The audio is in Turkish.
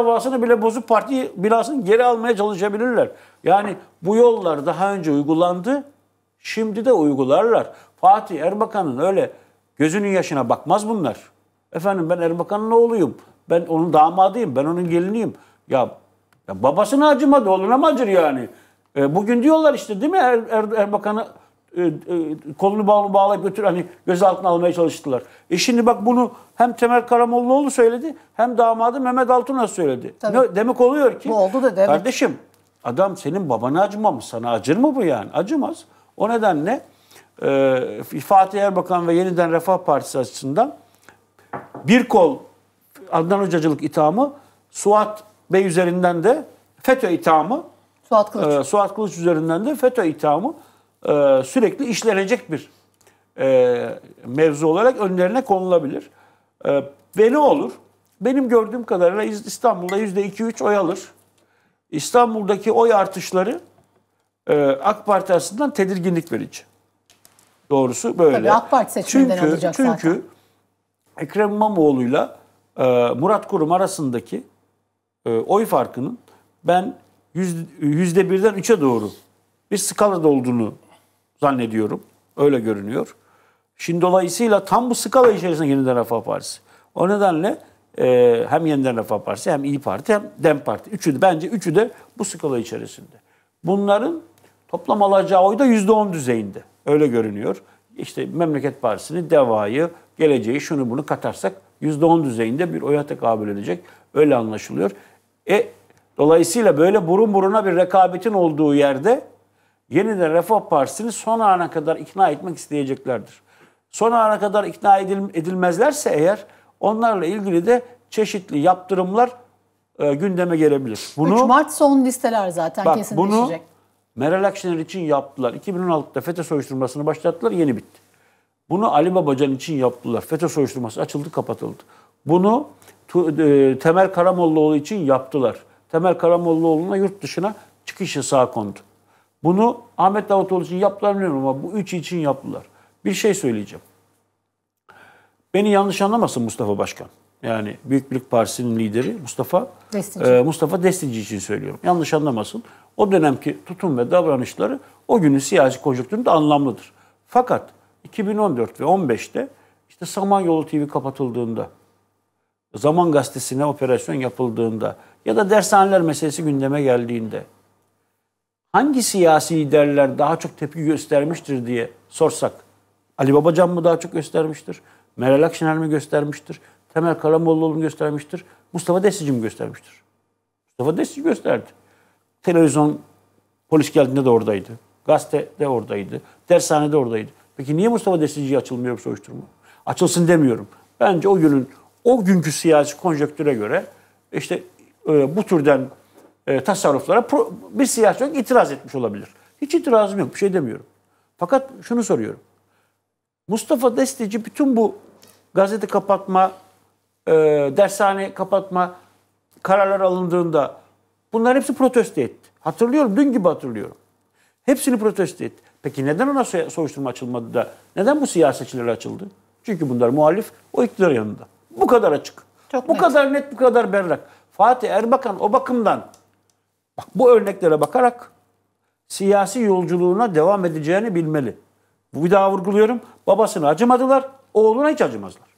davasını bile bozup parti binasını geri almaya çalışabilirler. Yani bu yollar daha önce uygulandı, şimdi de uygularlar. Fatih Erbakan'ın öyle gözünün yaşına bakmaz bunlar. Efendim ben Erbakan'ın oğluyum, ben onun damadıyım, ben onun geliniyim. Ya, ya babasına acımadı, oğluna mı acır yani? E, bugün diyorlar işte değil mi er, er, Erbakan'ı e, e, kolunu bağlı bağlayıp götür hani gözaltına almaya çalıştılar. E şimdi bak bunu hem Temel Karamollaoğlu söyledi hem damadı Mehmet Altunas söyledi. Tabii. Ne, demek oluyor ki. Bu oldu da demek. Kardeşim adam senin babana acımamış sana acır mı bu yani? Acımaz. O nedenle e, Fatih Erbakan ve yeniden Refah Partisi açısından bir kol Adnan Hocacılık ithamı Suat Bey üzerinden de FETÖ ithamı Suat Kılıç. E, Suat Kılıç üzerinden de FETÖ ithamı e, sürekli işlenecek bir e, mevzu olarak önlerine konulabilir. E, ve ne olur? Benim gördüğüm kadarıyla İstanbul'da %2-3 oy alır. İstanbul'daki oy artışları e, AK Parti açısından tedirginlik verici. Doğrusu böyle. Tabii AK Parti seçiminden çünkü, olacak çünkü zaten. Çünkü Ekrem İmamoğlu'yla e, Murat Kurum arasındaki e, oy farkının ben yüzde birden üçe doğru bir skalada olduğunu zannediyorum. Öyle görünüyor. Şimdi dolayısıyla tam bu skala içerisinde Yeniden Refah Partisi. O nedenle e, hem Yeniden Refah Partisi hem İyi Parti hem Dem Parti. Üçü de, bence üçü de bu skala içerisinde. Bunların toplam alacağı oy da %10 düzeyinde. Öyle görünüyor. İşte Memleket Partisi'ni, DEVA'yı, geleceği şunu bunu katarsak %10 düzeyinde bir oya tekabül edecek. Öyle anlaşılıyor. E, dolayısıyla böyle burun buruna bir rekabetin olduğu yerde yeniden Refah Partisi'ni son ana kadar ikna etmek isteyeceklerdir. Son ana kadar ikna edil, edilmezlerse eğer onlarla ilgili de çeşitli yaptırımlar e, gündeme gelebilir. Bunu, 3 Mart son listeler zaten bak, kesinleşecek. Bunu Meral Akşener için yaptılar. 2016'da FETÖ soruşturmasını başlattılar yeni bitti. Bunu Ali Babacan için yaptılar. FETÖ soruşturması açıldı kapatıldı. Bunu e, Temel Karamollaoğlu için yaptılar. Temel Karamollaoğlu'na yurt dışına çıkışı sağ kondu. Bunu Ahmet Davutoğlu için yaptılar bilmiyorum ama bu üç için yaptılar. Bir şey söyleyeceğim. Beni yanlış anlamasın Mustafa Başkan. Yani Büyük Birlik Partisi'nin lideri Mustafa Destici. E, Mustafa Destici için söylüyorum. Yanlış anlamasın. O dönemki tutum ve davranışları o günün siyasi konjonktüründe anlamlıdır. Fakat 2014 ve 15'te işte Samanyolu TV kapatıldığında, Zaman Gazetesi'ne operasyon yapıldığında ya da dershaneler meselesi gündeme geldiğinde hangi siyasi liderler daha çok tepki göstermiştir diye sorsak Ali Babacan mı daha çok göstermiştir? Meral Akşener mi göstermiştir? Temel Karamollaoğlu mu göstermiştir? Mustafa Destici mi göstermiştir? Mustafa Destici gösterdi. Televizyon polis geldiğinde de oradaydı. Gazete de oradaydı. Dershane de oradaydı. Peki niye Mustafa Destici'ye açılmıyor bu soruşturma? Açılsın demiyorum. Bence o günün o günkü siyasi konjöktüre göre işte e, bu türden e, tasarruflara pro, bir siyasi olarak itiraz etmiş olabilir. Hiç itirazım yok, bir şey demiyorum. Fakat şunu soruyorum. Mustafa Destici bütün bu gazete kapatma, e, dershane kapatma kararlar alındığında bunlar hepsi protesto etti. Hatırlıyorum, dün gibi hatırlıyorum. Hepsini protesto etti. Peki neden ona soruşturma açılmadı da neden bu siyasetçilere açıldı? Çünkü bunlar muhalif, o iktidar yanında. Bu kadar açık. Çok bu net. kadar net, bu kadar berrak. Fatih Erbakan o bakımdan Bak bu örneklere bakarak siyasi yolculuğuna devam edeceğini bilmeli. Bu bir daha vurguluyorum. Babasına acımadılar, oğluna hiç acımazlar.